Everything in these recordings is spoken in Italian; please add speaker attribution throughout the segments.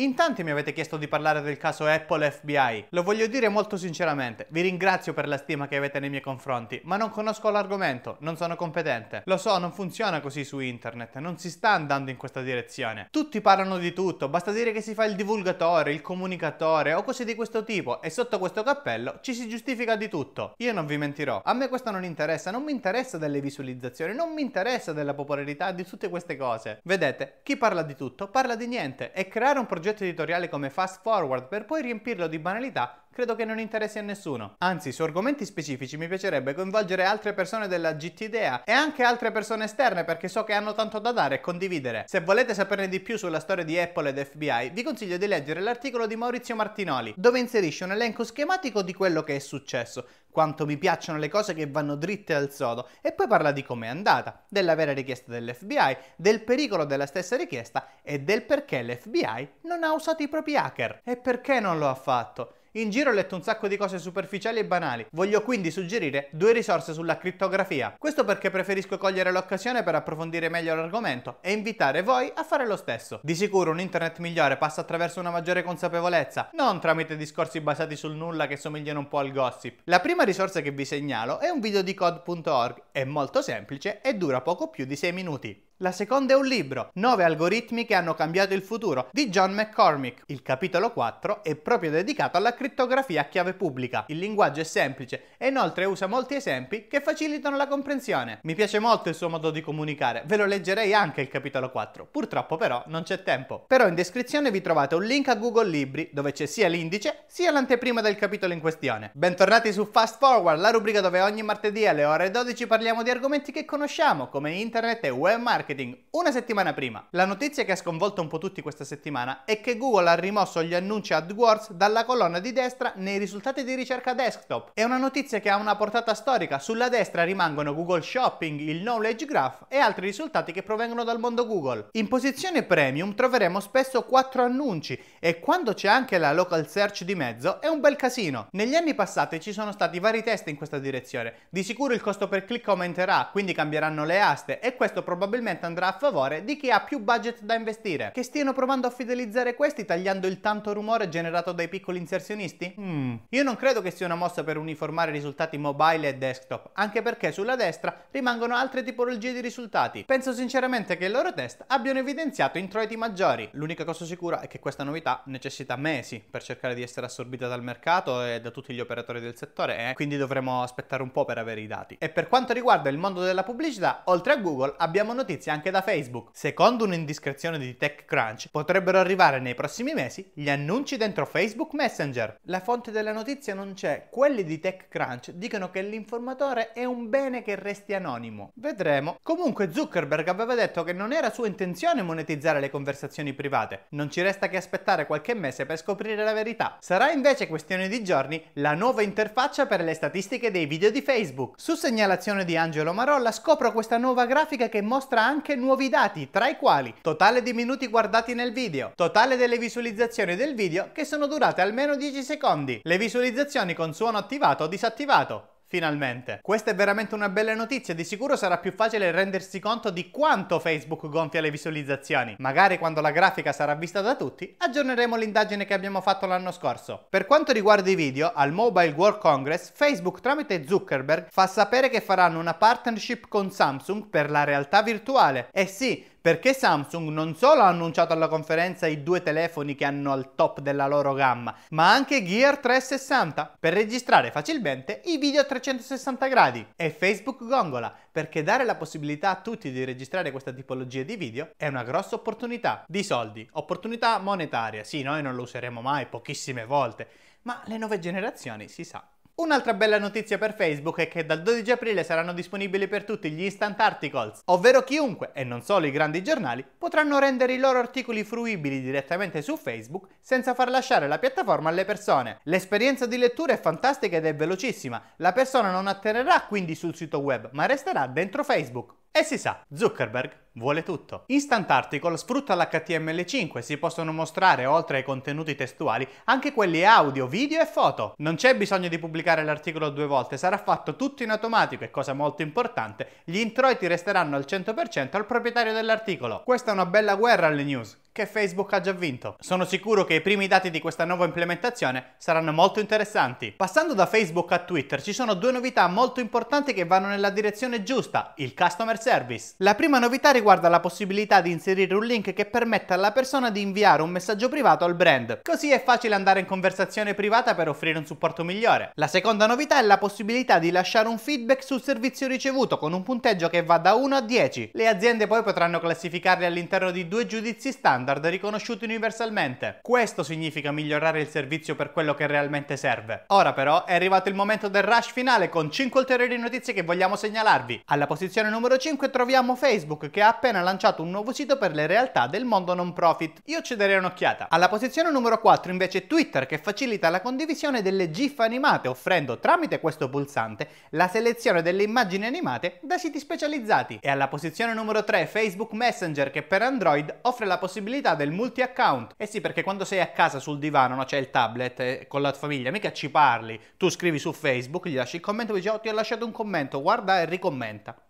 Speaker 1: In tanti mi avete chiesto di parlare del caso Apple FBI. Lo voglio dire molto sinceramente, vi ringrazio per la stima che avete nei miei confronti, ma non conosco l'argomento, non sono competente. Lo so, non funziona così su internet, non si sta andando in questa direzione. Tutti parlano di tutto, basta dire che si fa il divulgatore, il comunicatore o cose di questo tipo e sotto questo cappello ci si giustifica di tutto. Io non vi mentirò, a me questo non interessa, non mi interessa delle visualizzazioni, non mi interessa della popolarità di tutte queste cose. Vedete, chi parla di tutto parla di niente e creare un progetto oggetto editoriale come fast forward per poi riempirlo di banalità credo che non interessi a nessuno. Anzi, su argomenti specifici mi piacerebbe coinvolgere altre persone della GT Idea e anche altre persone esterne perché so che hanno tanto da dare e condividere. Se volete saperne di più sulla storia di Apple ed FBI, vi consiglio di leggere l'articolo di Maurizio Martinoli, dove inserisce un elenco schematico di quello che è successo, quanto mi piacciono le cose che vanno dritte al sodo e poi parla di com'è andata, della vera richiesta dell'FBI, del pericolo della stessa richiesta e del perché l'FBI non ha usato i propri hacker e perché non lo ha fatto. In giro ho letto un sacco di cose superficiali e banali, voglio quindi suggerire due risorse sulla criptografia. Questo perché preferisco cogliere l'occasione per approfondire meglio l'argomento e invitare voi a fare lo stesso. Di sicuro un internet migliore passa attraverso una maggiore consapevolezza, non tramite discorsi basati sul nulla che somigliano un po' al gossip. La prima risorsa che vi segnalo è un video di code.org, è molto semplice e dura poco più di 6 minuti. La seconda è un libro, 9 algoritmi che hanno cambiato il futuro, di John McCormick. Il capitolo 4 è proprio dedicato alla crittografia a chiave pubblica. Il linguaggio è semplice e inoltre usa molti esempi che facilitano la comprensione. Mi piace molto il suo modo di comunicare, ve lo leggerei anche il capitolo 4, purtroppo però non c'è tempo. Però in descrizione vi trovate un link a Google Libri dove c'è sia l'indice sia l'anteprima del capitolo in questione. Bentornati su Fast Forward, la rubrica dove ogni martedì alle ore 12 parliamo di argomenti che conosciamo come internet e web marketing marketing una settimana prima. La notizia che ha sconvolto un po' tutti questa settimana è che Google ha rimosso gli annunci AdWords dalla colonna di destra nei risultati di ricerca desktop. È una notizia che ha una portata storica, sulla destra rimangono Google Shopping, il Knowledge Graph e altri risultati che provengono dal mondo Google. In posizione premium troveremo spesso 4 annunci e quando c'è anche la local search di mezzo è un bel casino. Negli anni passati ci sono stati vari test in questa direzione, di sicuro il costo per click aumenterà, quindi cambieranno le aste e questo probabilmente sicuramente andrà a favore di chi ha più budget da investire. Che stiano provando a fidelizzare questi tagliando il tanto rumore generato dai piccoli inserzionisti? Mm. Io non credo che sia una mossa per uniformare risultati mobile e desktop, anche perché sulla destra rimangono altre tipologie di risultati. Penso sinceramente che i loro test abbiano evidenziato introiti maggiori. L'unica cosa sicura è che questa novità necessita mesi per cercare di essere assorbita dal mercato e da tutti gli operatori del settore, eh? quindi dovremo aspettare un po' per avere i dati. E per quanto riguarda il mondo della pubblicità, oltre a Google abbiamo notizie emessi anche da Facebook. Secondo un'indiscrezione di TechCrunch, potrebbero arrivare nei prossimi mesi gli annunci dentro Facebook Messenger. La fonte della notizia non c'è, quelli di TechCrunch dicono che l'informatore è un bene che resti anonimo. Vedremo. Comunque Zuckerberg aveva detto che non era sua intenzione monetizzare le conversazioni private. Non ci resta che aspettare qualche mese per scoprire la verità. Sarà invece questione di giorni la nuova interfaccia per le statistiche dei video di Facebook. Su segnalazione di Angelo Marolla scopro questa nuova grafica che mostra anche anche nuovi dati, tra i quali totale di minuti guardati nel video, totale delle visualizzazioni del video che sono durate almeno 10 secondi, le visualizzazioni con suono attivato o disattivato, Finalmente. Questa è veramente una bella notizia, di sicuro sarà più facile rendersi conto di quanto Facebook gonfia le visualizzazioni. Magari quando la grafica sarà vista da tutti, aggiorneremo l'indagine che abbiamo fatto l'anno scorso. Per quanto riguarda i video, al Mobile World Congress, Facebook tramite Zuckerberg fa sapere che faranno una partnership con Samsung per la realtà virtuale. E eh sì, perché Samsung non solo ha annunciato alla conferenza i due telefoni che hanno al top della loro gamma, ma anche Gear 360 per registrare facilmente i video a 360 gradi e Facebook Gongola perché dare la possibilità a tutti di registrare questa tipologia di video è una grossa opportunità di soldi, opportunità monetaria. Sì, noi non lo useremo mai, pochissime volte, ma le nuove generazioni si sa Un'altra bella notizia per Facebook è che dal 12 aprile saranno disponibili per tutti gli instant articles, ovvero chiunque, e non solo i grandi giornali, potranno rendere i loro articoli fruibili direttamente su Facebook senza far lasciare la piattaforma alle persone. L'esperienza di lettura è fantastica ed è velocissima, la persona non atterrerà quindi sul sito web, ma resterà dentro Facebook. E si sa, Zuckerberg vuole tutto. Instant Article sfrutta l'HTML5 e si possono mostrare, oltre ai contenuti testuali, anche quelli audio, video e foto. Non c'è bisogno di pubblicare l'articolo due volte, sarà fatto tutto in automatico e, cosa molto importante, gli introiti resteranno al 100% al proprietario dell'articolo. Questa è una bella guerra alle news, che Facebook ha già vinto. Sono sicuro che i primi dati di questa nuova implementazione saranno molto interessanti. Passando da Facebook a Twitter ci sono due novità molto importanti che vanno nella direzione giusta, il customer service. La prima novità riguarda la possibilità di inserire un link che permetta alla persona di inviare un messaggio privato al brand. Così è facile andare in conversazione privata per offrire un supporto migliore. La seconda novità è la possibilità di lasciare un feedback sul servizio ricevuto con un punteggio che va da 1 a 10. Le aziende poi potranno classificarli all'interno di due giudizi standard standard riconosciuti universalmente. Questo significa migliorare il servizio per quello che realmente serve. Ora però è arrivato il momento del rush finale con 5 ulteriori notizie che vogliamo segnalarvi. Alla posizione numero 5 troviamo Facebook che ha appena lanciato un nuovo sito per le realtà del mondo non profit. Io ci darei un'occhiata. Alla posizione numero 4 invece Twitter che facilita la condivisione delle GIF animate offrendo tramite questo pulsante la selezione delle immagini animate da siti specializzati. E alla posizione numero 3 Facebook Messenger che per Android offre la possibilità possibilità del multi-account. Eh sì, perché quando sei a casa sul divano, no, c'è il tablet eh, con la famiglia, mica ci parli, tu scrivi su Facebook, gli lasci il commento e dici, oh ti ho lasciato un commento, guarda e ricommenta.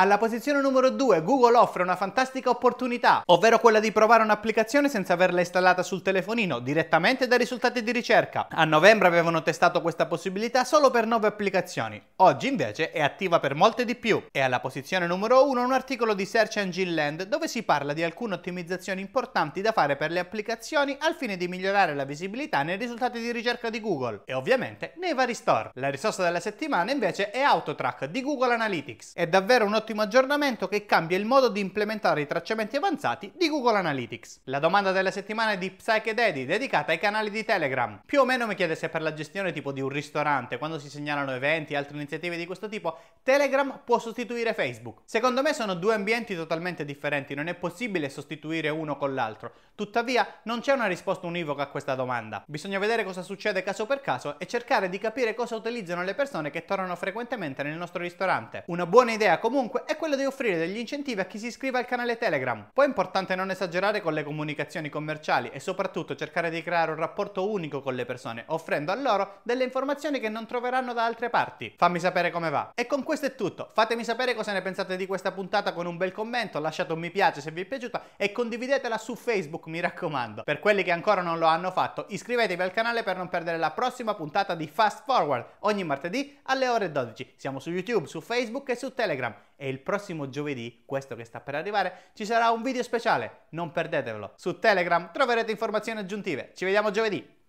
Speaker 1: Alla posizione numero 2 Google offre una fantastica opportunità, ovvero quella di provare un'applicazione senza averla installata sul telefonino direttamente dai risultati di ricerca. A novembre avevano testato questa possibilità solo per 9 applicazioni, oggi invece è attiva per molte di più. E alla posizione numero 1 un articolo di Search Engine Land dove si parla di alcune ottimizzazioni importanti da fare per le applicazioni al fine di migliorare la visibilità nei risultati di ricerca di Google e ovviamente nei vari store. La risorsa della settimana invece è Autotrack di Google Analytics. È davvero un'ottima ottimo aggiornamento che cambia il modo di implementare i tracciamenti avanzati di Google Analytics. La domanda della settimana è di Psychededi, dedicata ai canali di Telegram. Più o meno mi chiede se per la gestione tipo di un ristorante, quando si segnalano eventi e altre iniziative di questo tipo, Telegram può sostituire Facebook. Secondo me sono due ambienti totalmente differenti, non è possibile sostituire uno con l'altro. Tuttavia, non c'è una risposta univoca a questa domanda. Bisogna vedere cosa succede caso per caso e cercare di capire cosa utilizzano le persone che tornano frequentemente nel nostro ristorante. Una buona idea comunque è quello di offrire degli incentivi a chi si iscrive al canale Telegram. Poi è importante non esagerare con le comunicazioni commerciali e soprattutto cercare di creare un rapporto unico con le persone, offrendo a loro delle informazioni che non troveranno da altre parti. Fammi sapere come va. E con questo è tutto. Fatemi sapere cosa ne pensate di questa puntata con un bel commento, lasciate un mi piace se vi è piaciuta e condividetela su Facebook, mi raccomando. Per quelli che ancora non lo hanno fatto, iscrivetevi al canale per non perdere la prossima puntata di Fast Forward ogni martedì alle ore 12. Siamo su YouTube, su Facebook e su Telegram e il prossimo giovedì, questo che sta per arrivare, ci sarà un video speciale, non perdetevelo. Su Telegram troverete informazioni aggiuntive. Ci vediamo giovedì!